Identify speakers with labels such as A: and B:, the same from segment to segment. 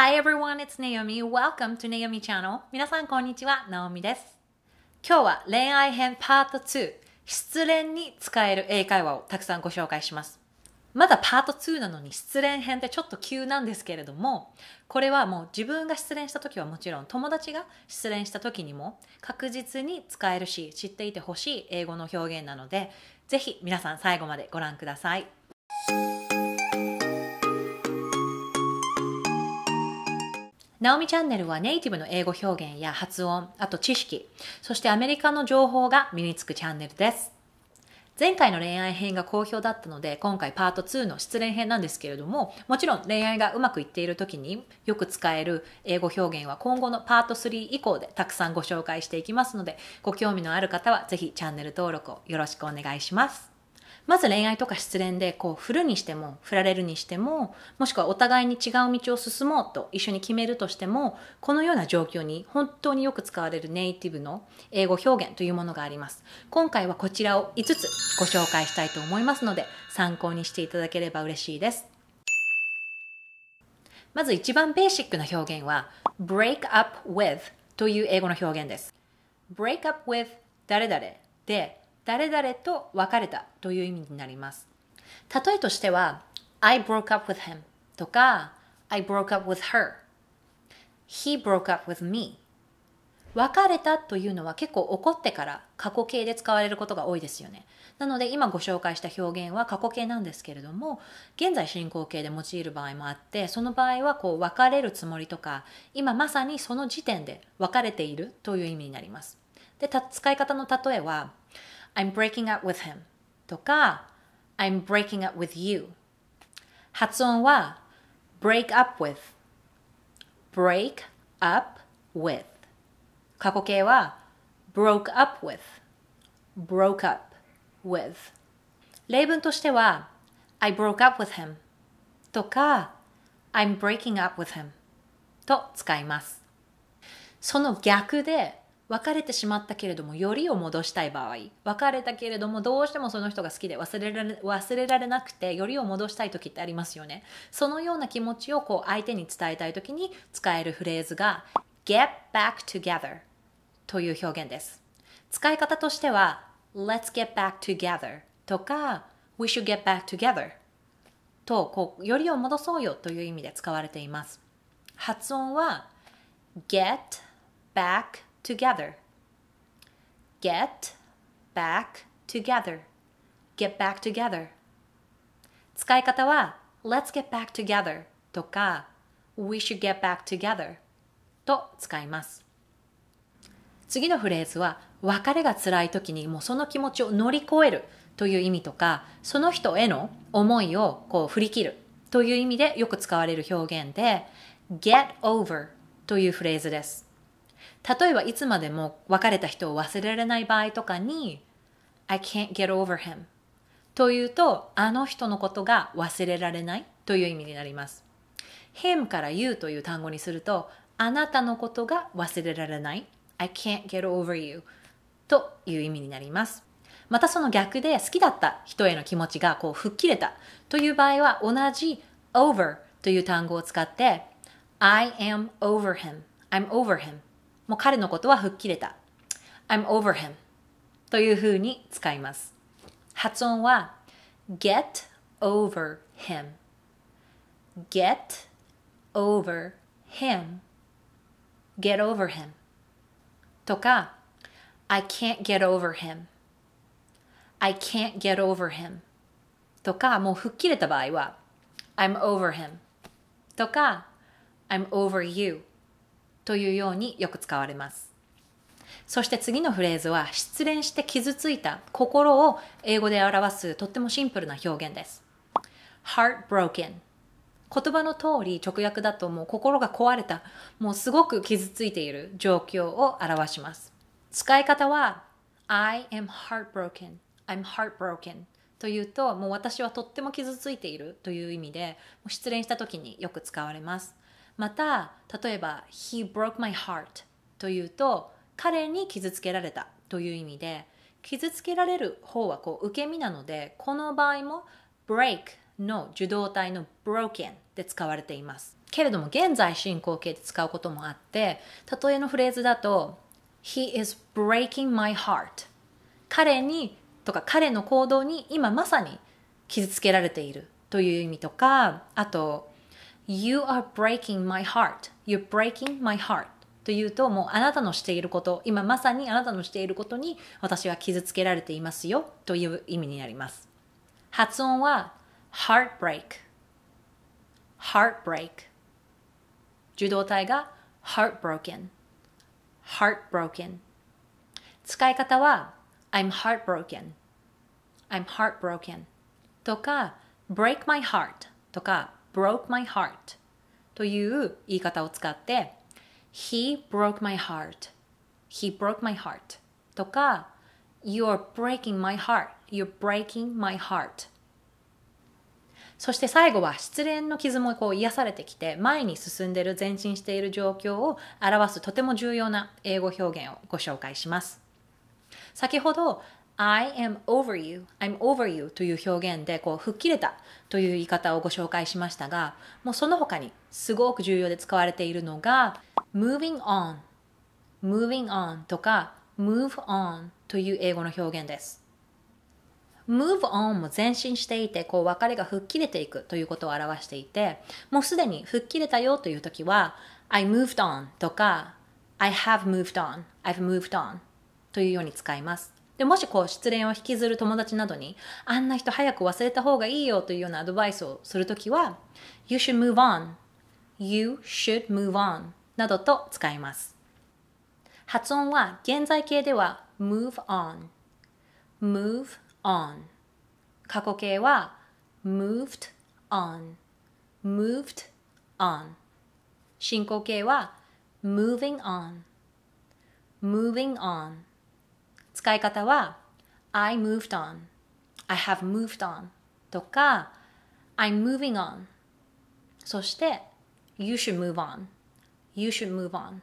A: Hi everyone, it's Naomi. Welcome to Naomi Channel. 皆さん、こんにちは。n a o です。今日は恋愛編パート2、失恋に使える英会話をたくさんご紹介します。まだパート2なのに失恋編ってちょっと急なんですけれども、これはもう自分が失恋した時はもちろん友達が失恋した時にも確実に使えるし知っていてほしい英語の表現なので、ぜひ皆さん最後までご覧ください。ナオミチャンネルはネイティブの英語表現や発音、あと知識、そしてアメリカの情報が身につくチャンネルです。前回の恋愛編が好評だったので、今回パート2の失恋編なんですけれども、もちろん恋愛がうまくいっている時によく使える英語表現は今後のパート3以降でたくさんご紹介していきますので、ご興味のある方はぜひチャンネル登録をよろしくお願いします。まず恋愛とか失恋でこう振るにしても振られるにしてももしくはお互いに違う道を進もうと一緒に決めるとしてもこのような状況に本当によく使われるネイティブの英語表現というものがあります今回はこちらを5つご紹介したいと思いますので参考にしていただければ嬉しいですまず一番ベーシックな表現は break up with という英語の表現です break up with 誰々で誰々と別れたという意味になります。例えとしては、I broke up with him とか、I broke up with her。He broke up with me。別れたというのは結構怒ってから過去形で使われることが多いですよね。なので今ご紹介した表現は過去形なんですけれども、現在進行形で用いる場合もあって、その場合はこう別れるつもりとか、今まさにその時点で別れているという意味になります。で、使い方の例えは、I'm breaking up with him とか I'm breaking up with you 発音は break up with break up with 過去形は broke up with broke up with 例文としては I broke up with him とか I'm breaking up with him と使いますその逆で別れてしまったけれどもよりを戻したい場合別れたけれどもどうしてもその人が好きで忘れられ忘れられなくてよりを戻したい時ってありますよねそのような気持ちをこう相手に伝えたい時に使えるフレーズが get back together という表現です使い方としては let's get back together とか we should get back together とこうよりを戻そうよという意味で使われています発音は get back together. Get back together. Get back together. 使い方は Let's get back together とか We should get back together と使います。次のフレーズは別れが辛い時にもうその気持ちを乗り越えるという意味とかその人への思いをこう振り切るという意味でよく使われる表現で get over というフレーズです。例えばいつまでも別れた人を忘れられない場合とかに I can't get over him というとあの人のことが忘れられないという意味になります him から you という単語にするとあなたのことが忘れられない I can't get over you という意味になりますまたその逆で好きだった人への気持ちがこう吹っ切れたという場合は同じ over という単語を使って I am over him I'm over him もう彼のことは吹っ切れた。I'm over him というふうに使います。発音は get over him get over him get over him とか I can't get over him I can't get over him とかもう吹っ切れた場合は I'm over him とか I'm over you というようによく使われます。そして次のフレーズは失恋して傷ついた心を英語で表すとってもシンプルな表現です。heartbroken 言葉の通り直訳だともう心が壊れた、もうすごく傷ついている状況を表します。使い方は I am heartbroken, I'm heartbroken というともう私はとっても傷ついているという意味で失恋した時によく使われます。また例えば「He broke my heart」というと彼に傷つけられたという意味で傷つけられる方はこう受け身なのでこの場合も break の受動体の broken で使われていますけれども現在進行形で使うこともあって例えのフレーズだと He is breaking my heart 彼にとか彼の行動に今まさに傷つけられているという意味とかあと You are breaking my heart. You're breaking my heart. というと、もうあなたのしていること、今まさにあなたのしていることに私は傷つけられていますよという意味になります。発音は heartbreak。heartbreak。受動体が heartbroken。heartbroken。使い方は I'm heartbroken。I'm heartbroken。とか break my heart とか broke my heart という言い方を使って He broke my heart He broke my heart とか You're breaking my heart You're breaking my heart そして最後は失恋の傷もこう癒されてきて前に進んでいる前進している状況を表すとても重要な英語表現をご紹介します先ほど I am over you, I'm over you という表現でこう吹っ切れたという言い方をご紹介しましたがもうその他にすごく重要で使われているのが moving on, moving on とか move on という英語の表現です move on も前進していてこう別れが吹っ切れていくということを表していてもうすでに吹っ切れたよという時は I moved on とか I have moved on, I've moved on というように使いますでもしこう失恋を引きずる友達などにあんな人早く忘れた方がいいよというようなアドバイスをするときは You should move on You should move on などと使います発音は現在形では move on move on 過去形は moved on moved on 進行形は moving on moving on 使い方は I moved on I have moved on とか I'm moving on そして You should move on You should move on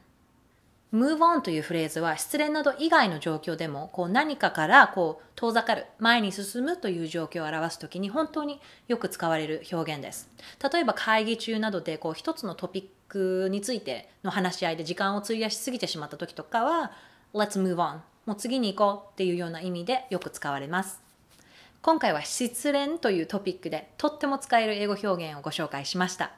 A: move on というフレーズは失恋など以外の状況でもこう何かからこう遠ざかる前に進むという状況を表す時に本当によく使われる表現です例えば会議中などでこう一つのトピックについての話し合いで時間を費やしすぎてしまった時とかは Let's move on もう次に行こうっていうような意味でよく使われます。今回は失恋というトピックでとっても使える英語表現をご紹介しました。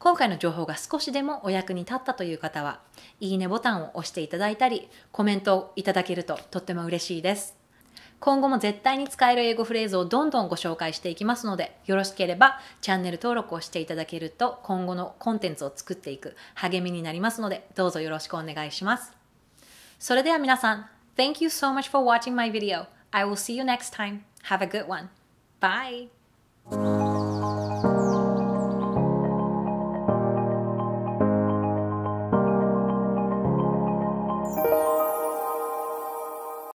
A: 今回の情報が少しでもお役に立ったという方は、いいねボタンを押していただいたり、コメントをいただけるととっても嬉しいです。今後も絶対に使える英語フレーズをどんどんご紹介していきますので、よろしければチャンネル登録をしていただけると、今後のコンテンツを作っていく励みになりますので、どうぞよろしくお願いします。それでは皆さん、Thank you so much for watching my video. I will see you next time. Have a good one. Bye.